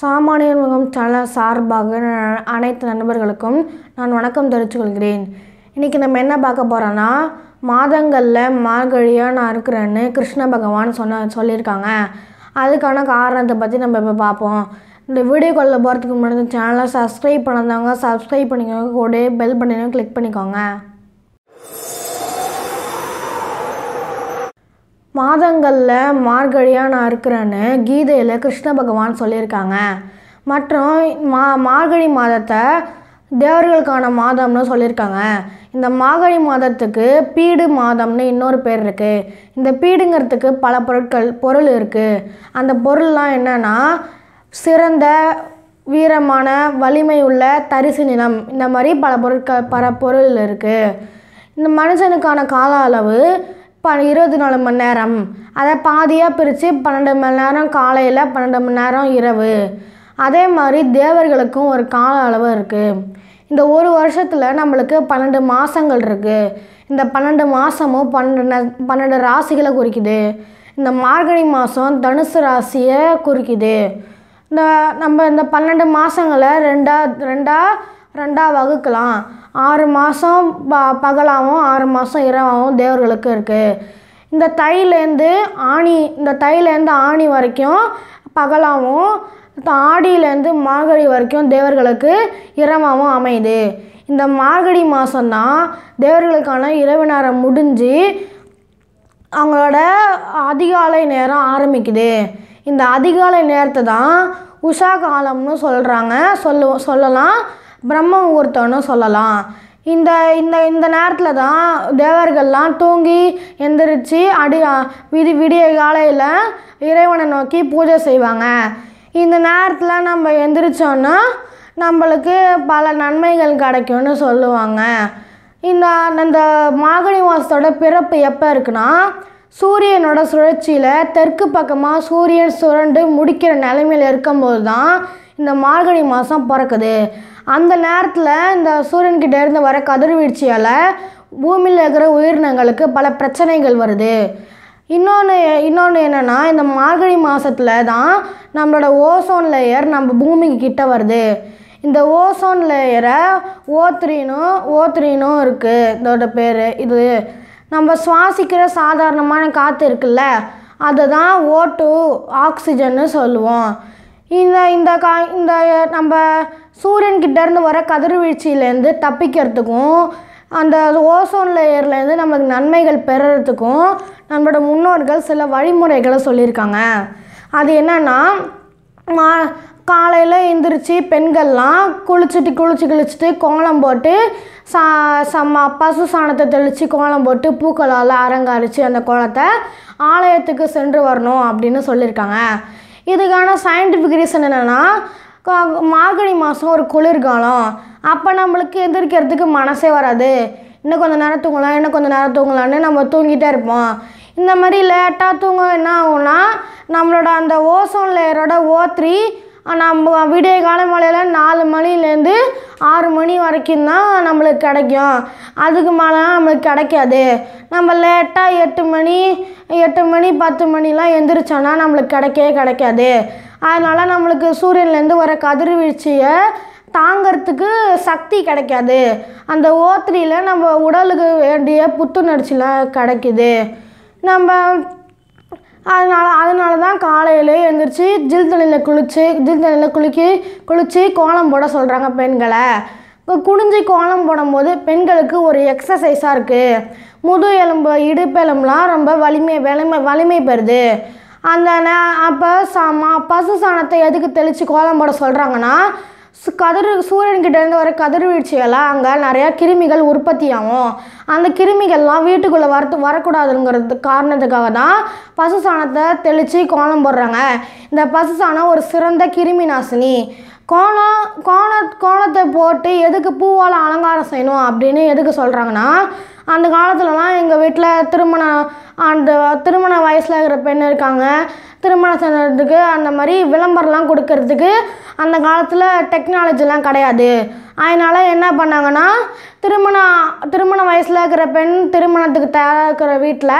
சாமானியர் முகம் சேனல் சார்பாக அனைத்து நண்பர்களுக்கும் நான் வணக்கம் கொள்கிறேன் இன்றைக்கி நம்ம என்ன பார்க்க போகிறோன்னா மாதங்களில் மார்கழியாக நான் இருக்கிறேன்னு கிருஷ்ண பகவான் சொன்ன சொல்லியிருக்காங்க அதுக்கான காரணத்தை பற்றி நம்ம இப்போ பார்ப்போம் இந்த காலில் போகிறதுக்கு முன்னாடி சேனலை சப்ஸ்கிரைப் பண்ணாதவங்க சப்ஸ்கிரைப் பண்ணிக்கோங்க கூட பெல் பட்டனையும் கிளிக் பண்ணிக்கோங்க மாதங்களில் மார்கழியாக நான் இருக்கிறேன்னு கீதையில் கிருஷ்ண பகவான் சொல்லியிருக்காங்க மற்றும் மா மார்கழி மாதத்தை தேவர்களுக்கான மாதம்னு சொல்லியிருக்காங்க இந்த மார்கழி மாதத்துக்கு பீடு மாதம்னு இன்னொரு பேர் இருக்குது இந்த பீடுங்கிறதுக்கு பல பொருட்கள் பொருள் இருக்குது அந்த பொருள்லாம் என்னென்னா சிறந்த வீரமான வலிமை உள்ள தரிசு நிலம் இந்த மாதிரி பல பொருட்கள் பல பொருள் இருக்குது இந்த மனுஷனுக்கான கால அளவு ப இருபத்தி நாலு மணி நேரம் அதை பாதியாக பிரித்து பன்னெண்டு மணி நேரம் காலையில் பன்னெண்டு மணி நேரம் இரவு அதே மாதிரி தேவர்களுக்கும் ஒரு கால அளவு இருக்குது இந்த ஒரு வருஷத்தில் நம்மளுக்கு பன்னெண்டு மாதங்கள் இருக்குது இந்த பன்னெண்டு மாதமும் பன்னெண்டு பன்னெண்டு ராசிகளை குறிக்குது இந்த மார்கழி மாதம் தனுசு ராசியை குறிக்குது இந்த நம்ம இந்த பன்னெண்டு மாதங்களை ரெண்டாக ரெண்டாக ரெண்டாக வகுக்கலாம் ஆறு மாதம் ப பகலாகவும் ஆறு மாதம் இரவாகவும் தேவர்களுக்கு இருக்குது இந்த தைலேருந்து ஆணி இந்த தைலேருந்து ஆணி வரைக்கும் பகலாகவும் ஆடியிலேருந்து மார்கழி வரைக்கும் தேவர்களுக்கு இரவாகவும் அமையுது இந்த மார்கழி மாதம்தான் தேவர்களுக்கான இரவு நேரம் முடிஞ்சு அவங்களோட அதிகாலை நேரம் ஆரம்பிக்குது இந்த அதிகாலை நேரத்தை தான் உஷா காலம்னு சொல்கிறாங்க சொல்லுவோம் சொல்லலாம் பிரம்ம முகூர்த்தம்னு சொல்லலாம் இந்த இந்த இந்த நேரத்தில் தான் தேவர்கள்லாம் தூங்கி எந்திரிச்சு அடி விதி விடிய காலையில் இறைவனை நோக்கி பூஜை செய்வாங்க இந்த நேரத்தில் நம்ம எந்திரிச்சோன்னா நம்மளுக்கு பல நன்மைகள் கிடைக்கும்னு சொல்லுவாங்க இந்த அந்த மாகனி மாதத்தோட பிறப்பு எப்போ இருக்குன்னா சூரியனோட சுழற்சியில் தெற்கு பக்கமாக சூரியன் சுரண்டு முடிக்கிற நிலைமையில் இருக்கும்போது தான் இந்த மார்கழி மாதம் பிறக்குது அந்த நேரத்தில் இந்த சூரியன்கிட்ட இருந்து வர கதிர்வீழ்ச்சியால் பூமியில் இருக்கிற உயிரினங்களுக்கு பல பிரச்சனைகள் வருது இன்னொன்று இன்னொன்று என்னென்னா இந்த மார்கழி மாதத்தில் தான் நம்மளோட ஓசோன் லேயர் நம்ம பூமிக்கு கிட்ட வருது இந்த ஓசோன் லேயரை ஓத்ரினும் ஓத்ரினும் இருக்குது இதோட பேர் இது நம்ம சுவாசிக்கிற சாதாரணமான காற்று இருக்குல்ல அதை தான் ஓ டூ ஆக்சிஜன்னு சொல்லுவோம் இந்த இந்த கா இந்த நம்ம சூரியன்கிட்டேருந்து வர கதிர்வீழ்ச்சியிலேருந்து தப்பிக்கிறதுக்கும் அந்த ஓசோன் லேயர்லேருந்து நமக்கு நன்மைகள் பெறுறதுக்கும் நம்மளோட முன்னோர்கள் சில வழிமுறைகளை சொல்லியிருக்காங்க அது என்னென்னா காலையில் எந்திரிச்சு பெண்கள்லாம் குளிச்சுட்டு குளிச்சு குளிச்சுட்டு கோலம் போட்டு சா சம்ம பசு சாணத்தை தெளித்து கோலம் போட்டு பூக்களால் அரங்கரித்து அந்த கோலத்தை ஆலயத்துக்கு சென்று வரணும் அப்படின்னு சொல்லியிருக்காங்க இதுக்கான சயின்டிஃபிக் ரீசன் என்னென்னா மார்கழி மாதம் ஒரு குளிர்காலம் அப்போ நம்மளுக்கு எந்திரிக்கிறதுக்கு மனசே வராது இன்னும் கொஞ்சம் நேரம் தூங்கலாம் இன்னும் கொஞ்சம் நேரம் தூங்கலான்னு நம்ம தூங்கிட்டே இருப்போம் இந்த மாதிரி லேட்டாக தூங்க என்ன ஆகும்னா நம்மளோட அந்த ஓசோன் லேயரோட ஓத்ரி நம்ம விடிய கால மலையில் நாலு மணிலேருந்து ஆறு மணி வரைக்கும் தான் நம்மளுக்கு கிடைக்கும் அதுக்கு மேலே நம்மளுக்கு கிடைக்காது நம்ம லேட்டாக எட்டு மணி எட்டு மணி பத்து மணிலாம் எந்திரிச்சோன்னா நம்மளுக்கு கிடைக்கவே கிடைக்காது அதனால் நம்மளுக்கு சூரியன்லேருந்து வர கதிர்வீழ்ச்சியை தாங்கிறதுக்கு சக்தி கிடைக்காது அந்த ஓத்திரியில் நம்ம உடலுக்கு வேண்டிய புத்துணர்ச்சிலாம் கிடைக்கிது நம்ம அதனால் அதனால தான் காலையில் எழுந்திரிச்சு ஜில் தண்ணியில் குளித்து ஜில் தண்ணியில் குளிக்கி குளித்து கோலம் போட சொல்கிறாங்க பெண்களை குனிஞ்சி கோலம் போடும்போது பெண்களுக்கு ஒரு எக்ஸசைஸாக இருக்குது முது எலும்பு இடுப்பெலும்புலாம் ரொம்ப வலிமை வலிமை வலிமை பெறுது அந்த அப்போ சாமா பசு சாணத்தை எதுக்கு தெளித்து கோலம் போட சொல்கிறாங்கன்னா கதிர் சூரியன்கிட்டேருந்து வர கதிர்வீழ்ச்சிகளாக அங்கே நிறையா கிருமிகள் உற்பத்தியாகும் அந்த கிருமிகள்லாம் வீட்டுக்குள்ளே வரத்து வரக்கூடாதுங்கிறது காரணத்துக்காக தான் பசு சாணத்தை தெளித்து கோலம் போடுறாங்க இந்த பசு சாணம் ஒரு சிறந்த கிருமி நாசினி கோலம் கோண கோலத்தை போட்டு எதுக்கு பூவால் அலங்காரம் செய்யணும் அப்படின்னு எதுக்கு சொல்கிறாங்கன்னா அந்த காலத்துலலாம் எங்கள் வீட்டில் திருமணம் அந்த திருமண வயசில் இருக்கிற பெண் இருக்காங்க திருமணம் செய்கிறதுக்கு அந்த மாதிரி விளம்பரம்லாம் கொடுக்கறதுக்கு அந்த காலத்தில் டெக்னாலஜிலாம் கிடையாது அதனால் என்ன பண்ணாங்கன்னா திருமணம் திருமண வயசில் இருக்கிற பெண் திருமணத்துக்கு தயாராக இருக்கிற வீட்டில்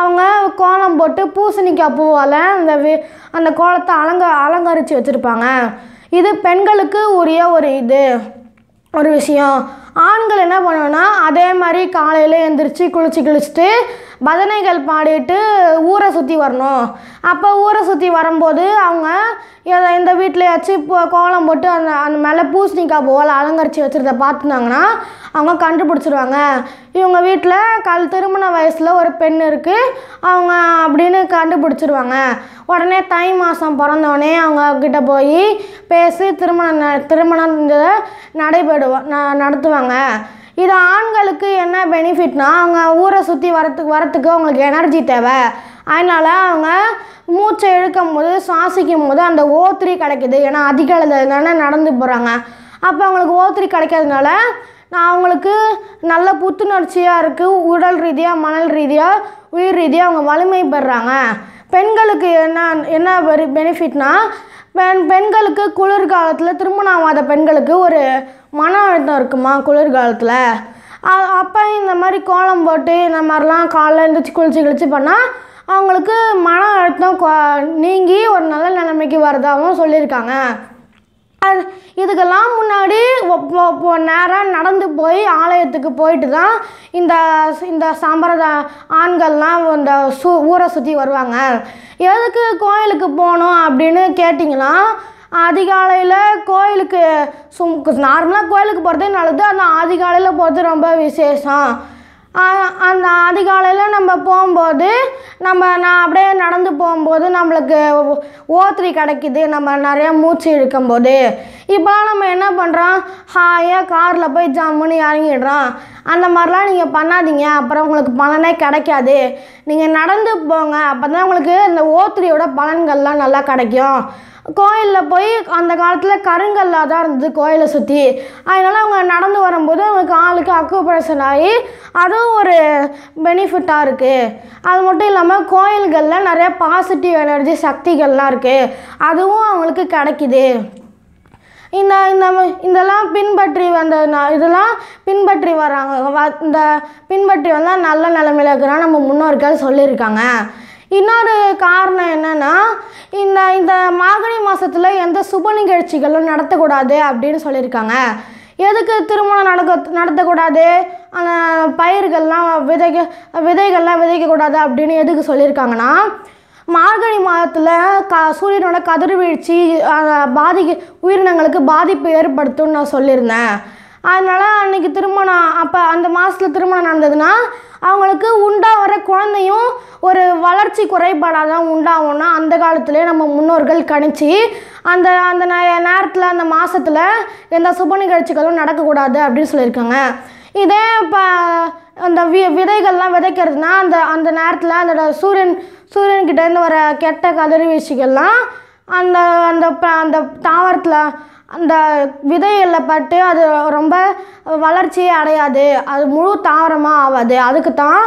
அவங்க கோலம் போட்டு பூசணிக்காய் பூவால் அந்த வி அந்த கோலத்தை அலங்க அலங்கரித்து வச்சுருப்பாங்க இது பெண்களுக்கு உரிய ஒரு இது ஒரு விஷயம் ஆண்கள் என்ன பண்ணுவேன்னா அதே மாதிரி காலையில் எழுந்திரிச்சு குளிச்சு குளிச்சுட்டு பஜனைகள் பாடிட்டு ஊரை சுற்றி வரணும் அப்போ ஊரை சுற்றி வரும்போது அவங்க இந்த வீட்டிலையாச்சும் இப்போ கோலம் போட்டு அந்த அந்த மேலே பூசணிக்காய் போல் அலங்கரித்து வச்சுருத பார்த்துனாங்கன்னா அவங்க கண்டுபிடிச்சிருவாங்க இவங்க வீட்டில் கல் திருமண வயசில் ஒரு பெண் இருக்குது அவங்க அப்படின்னு கண்டுபிடிச்சிருவாங்க உடனே தை மாதம் பிறந்தோடனே அவங்க போய் பேசி திருமணம் திருமணம் நடைபெறுவா நடத்துவாங்க இது ஆண்களுக்கு என்ன பெனிஃபிட்னா அவங்க ஊரை சுற்றி வரத்துக்கு வரத்துக்கு அவங்களுக்கு எனர்ஜி தேவை அதனால் அவங்க மூச்சை இழுக்கும் போது சுவாசிக்கும் போது அந்த ஓத்திரி கிடைக்கிது ஏன்னா அதிக அளவுனால நடந்து போகிறாங்க அப்போ அவங்களுக்கு ஓ த்ரீ கிடைக்காதனால நான் அவங்களுக்கு நல்ல புத்துணர்ச்சியாக இருக்குது உடல் ரீதியாக மணல் ரீதியாக உயிர் ரீதியாக அவங்க வலிமை பெறுறாங்க பெண்களுக்கு என்ன என்ன பெனிஃபிட்னா பெண் பெண்களுக்கு குளிர்காலத்தில் திருமணம் ஆகாத பெண்களுக்கு ஒரு மன அழுத்தம் இருக்குமா குளிர்காலத்தில் அப்போ இந்த மாதிரி கோலம் போட்டு இந்த மாதிரிலாம் காலைல எழுந்திரிச்சி குளிச்சு கிழிச்சு பண்ணால் அவங்களுக்கு மன அழுத்தம் நீங்கி ஒரு நல்ல நிலைமைக்கு வரதாகவும் சொல்லியிருக்காங்க இதுக்கெல்லாம் முன்னாடி நேராக நடந்து போய் ஆலயத்துக்கு போயிட்டு தான் இந்த இந்த சம்பிரத ஆண்கள்லாம் இந்த சு ஊரை சுற்றி வருவாங்க எதுக்கு கோயிலுக்கு போகணும் அப்படின்னு கேட்டிங்கன்னா அதிகாலையில் கோயிலுக்கு சும் நார்மலாக கோயிலுக்கு போகிறதே நல்லது அந்த அதிகாலையில் போகிறது ரொம்ப விசேஷம் அந்த அதிகாலையில் நம்ம போகும்போது நம்ம நான் அப்படியே நடந்து போகும்போது நம்மளுக்கு ஓத்திரி கிடைக்கிது நம்ம நிறையா மூச்சு இழுக்கும்போது இப்போலாம் நம்ம என்ன பண்ணுறோம் ஹாயாக காரில் போய் ஜாமுன்னு இறங்கிடுறோம் அந்த மாதிரிலாம் நீங்கள் பண்ணாதீங்க அப்புறம் உங்களுக்கு பலனே கிடைக்காது நீங்கள் நடந்து போங்க அப்போ தான் உங்களுக்கு அந்த ஓத்திரியோட பலன்கள்லாம் நல்லா கிடைக்கும் கோயிலில் போய் அந்த காலத்தில் கருங்கல்லாக தான் இருந்தது கோயிலை சுற்றி அதனால் அவங்க நடந்து வரும்போது அவங்களுக்கு ஆளுக்கு அக்குபரேஷன் ஆகி அதுவும் ஒரு பெனிஃபிட்டாக இருக்குது அது மட்டும் இல்லாமல் கோயில்களில் நிறையா பாசிட்டிவ் எனர்ஜி சக்திகள்லாம் இருக்குது அதுவும் அவங்களுக்கு கிடைக்கிது இந்த இந்த இதெல்லாம் பின்பற்றி வந்த இதெல்லாம் பின்பற்றி வர்றாங்க இந்த பின்பற்றி வந்தால் நல்ல நிலமையில இருக்கிறான் நம்ம முன்னோர்கள் சொல்லியிருக்காங்க இன்னொரு காரணம் என்னென்னா இந்த இந்த மார்கழி மாதத்தில் எந்த சுப நிகழ்ச்சிகளும் நடத்தக்கூடாது அப்படின்னு சொல்லியிருக்காங்க எதுக்கு திருமணம் நடக்க நடத்தக்கூடாது அந்த பயிர்கள்லாம் விதைக்க விதைகள்லாம் விதைக்கக்கூடாது அப்படின்னு எதுக்கு சொல்லியிருக்காங்கன்னா மார்கழி மாதத்தில் க சூரியனோட கதிர்வீழ்ச்சி பாதிக்க உயிரினங்களுக்கு பாதிப்பு ஏற்படுத்தும்னு நான் சொல்லியிருந்தேன் அதனால் அன்றைக்கி திருமணம் அப்போ அந்த மாதத்தில் திருமணம் நடந்ததுன்னா அவங்களுக்கு உண்டாகிற குழந்தையும் ஒரு வளர்ச்சி குறைபாடாக தான் உண்டாகும்னா அந்த காலத்துலேயே நம்ம முன்னோர்கள் கணிச்சு அந்த அந்த நேரத்தில் அந்த மாதத்தில் எந்த சுப நிகழ்ச்சிகளும் நடக்கக்கூடாது அப்படின்னு சொல்லியிருக்காங்க இதே இப்போ அந்த வி விதைகள்லாம் விதைக்கிறதுனா அந்த அந்த நேரத்தில் அந்த சூரியன் சூரியன்கிட்டேருந்து வர கெட்ட கதிர்வீச்சுகள்லாம் அந்த அந்த அந்த தாவரத்தில் அந்த விதைகளில் பட்டு அது ரொம்ப வளர்ச்சியே அடையாது அது முழு தாவரமாக ஆகாது அதுக்கு தான்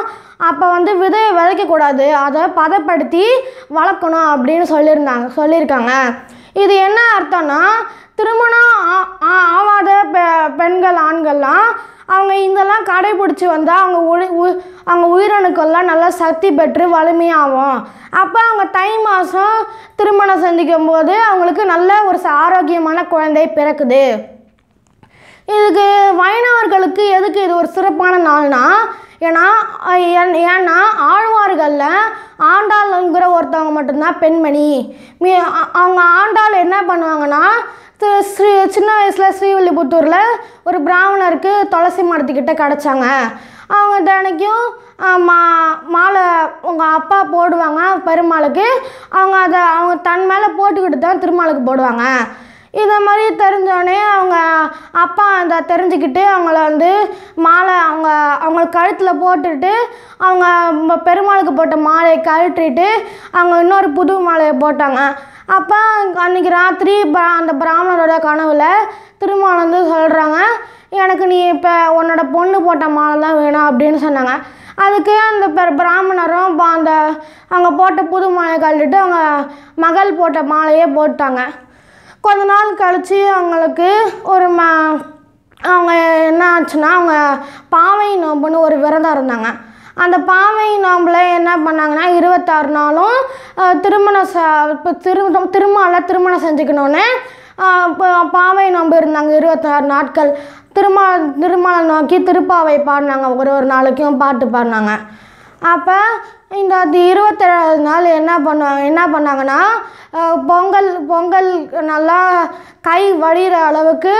அப்போ வந்து விதையை விதைக்கக்கூடாது அதை பதப்படுத்தி வளர்க்கணும் அப்படின்னு சொல்லியிருந்தாங்க சொல்லியிருக்காங்க இது என்ன அர்த்தம்னா திருமணம் ஆவாத பெ பெண்கள் ஆண்கள்லாம் அவங்க இதெல்லாம் கடைபிடிச்சி வந்தால் அவங்க உழி உ அவங்க உயிரணுக்கெல்லாம் நல்லா சக்தி பெற்று வலிமையாகும் அப்போ அவங்க தை மாதம் திருமணம் சந்திக்கும் போது அவங்களுக்கு நல்ல ஒரு ஆரோக்கியமான குழந்தை பிறக்குது இதுக்கு வைணவர்களுக்கு எதுக்கு இது ஒரு சிறப்பான நாள்னால் ஏன்னா ஏன்னா ஆழ்வார்களில் ஆண்டாள்ங்கிற ஒருத்தவங்க மட்டும்தான் பெண்மணி மீ அவங்க ஆண்டாள் என்ன பண்ணுவாங்கன்னா ஸ்ரீ சின்ன வயசில் ஸ்ரீவில்லிபுத்தூரில் ஒரு பிராமணருக்கு துளசி மரத்துக்கிட்ட கிடச்சாங்க அவங்க தினைக்கும் மா மாலை உங்கள் அப்பா போடுவாங்க பெருமாளுக்கு அவங்க அதை அவங்க தன் மேலே போட்டுக்கிட்டு தான் திருமாலுக்கு போடுவாங்க இதை மாதிரி தெரிஞ்சோடனே அவங்க அப்பா அதை தெரிஞ்சுக்கிட்டு அவங்கள வந்து மாலை அவங்க அவங்க கழுத்தில் போட்டுட்டு அவங்க பெருமாளுக்கு போட்ட மாலையை கழட்டிட்டு அவங்க இன்னொரு புது மாலையை போட்டாங்க அப்போ அன்றைக்கி ராத்திரி அந்த பிராமணரோட கனவில் திருமணம் வந்து சொல்கிறாங்க எனக்கு நீ இப்போ உன்னோட பொண்ணு போட்ட மாலை தான் வேணும் அப்படின்னு சொன்னாங்க அதுக்கு அந்த பிராமணரும் அந்த அவங்க போட்ட புது மாலையை கழட்டிட்டு அவங்க மகள் போட்ட மாலையே போட்டாங்க கொஞ்ச நாள் கழித்து அவங்களுக்கு ஒரு மா அவங்க என்ன ஆச்சுன்னா அவங்க பாவை நோம்புன்னு ஒரு விரதம் இருந்தாங்க அந்த பாவை நோம்பில் என்ன பண்ணாங்கன்னா இருபத்தாறு நாளும் திருமணம் ச இப்போ திருமணம் திருமால திருமணம் செஞ்சுக்கணுன்னு இப்போ பாவை நோம்பு இருந்தாங்க இருபத்தாறு நாட்கள் திருமா திருமலை நோக்கி திருப்பாவை பாடினாங்க ஒரு ஒரு நாளைக்கும் பாட்டு பாடினாங்க அப்போ இந்த இருபத்தேழாவது நாள் என்ன பண்ணுவாங்க என்ன பண்ணாங்கன்னா பொங்கல் பொங்கல் நல்லா கை வழிகிற அளவுக்கு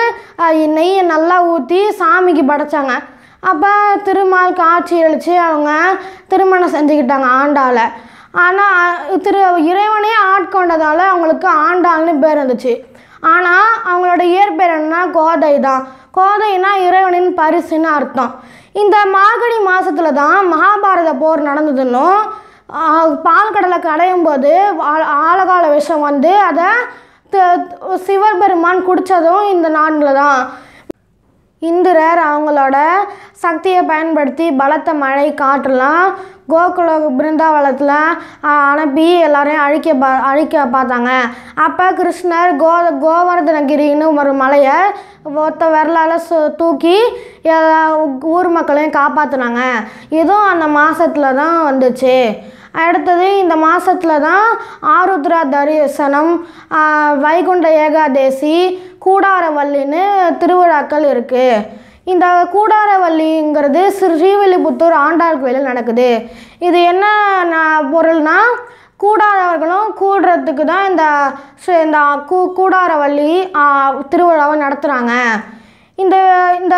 நெய்யை நல்லா ஊற்றி சாமிக்கு படைத்தாங்க அப்போ திருமால் காட்சி அழித்து அவங்க திருமணம் செஞ்சுக்கிட்டாங்க ஆண்டால் ஆனால் திரு இறைவனே ஆட்கொண்டதால் அவங்களுக்கு ஆண்டாள்னு பேர் இருந்துச்சு ஆனால் அவங்களோட இயற்பெயர் என்னன்னா கோதை தான் கோதைனா இறைவனின் பரிசுன்னு அர்த்தம் இந்த மார்கழி மாதத்தில் தான் மகாபாரத போர் பால் பால்கடலை கடையும் போது ஆழகால விஷம் வந்து அதை சிவபெருமான் குடித்ததும் இந்த நாட்டில் தான் இந்திரர் அவங்களோட சக்தியை பயன்படுத்தி பலத்த மழை காற்றுலாம் கோகுல பிருந்தாவளத்தில் அனுப்பி எல்லாரையும் அழிக்க பா அழிக்க பார்த்தாங்க அப்போ கிருஷ்ணர் கோ கோவர்தனகிரின்னு ஒரு மலையை ஒத்த விரலால் சு தூக்கி ஊர் மக்களையும் காப்பாற்றினாங்க இதுவும் அந்த மாதத்தில் தான் வந்துச்சு அடுத்தது இந்த மாதத்தில் தான் ஆருத்ரா தரிசனம் வைகுண்ட ஏகாதேசி கூடாரவல்லின்னு திருவிழாக்கள் இருக்குது இந்த கூடாரவல்லிங்கிறது ஸ்ரீவில்லிபுத்தூர் ஆண்டாள் கோயிலில் நடக்குது இது என்ன பொருள்னால் கூடாரவர்களும் கூடுறதுக்கு தான் இந்த இந்த கூ கூடாரவள்ளி திருவிழாவை நடத்துகிறாங்க இந்த இந்த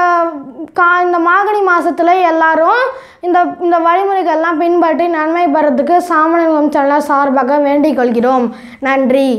கா இந்த மாகனி மாதத்தில் எல்லாரும் இந்த இந்த வழிமுறைகள்லாம் பின்பற்றி நன்மை பெறதுக்கு சாமணி வம்சம் சார்பாக வேண்டிக் கொள்கிறோம் நன்றி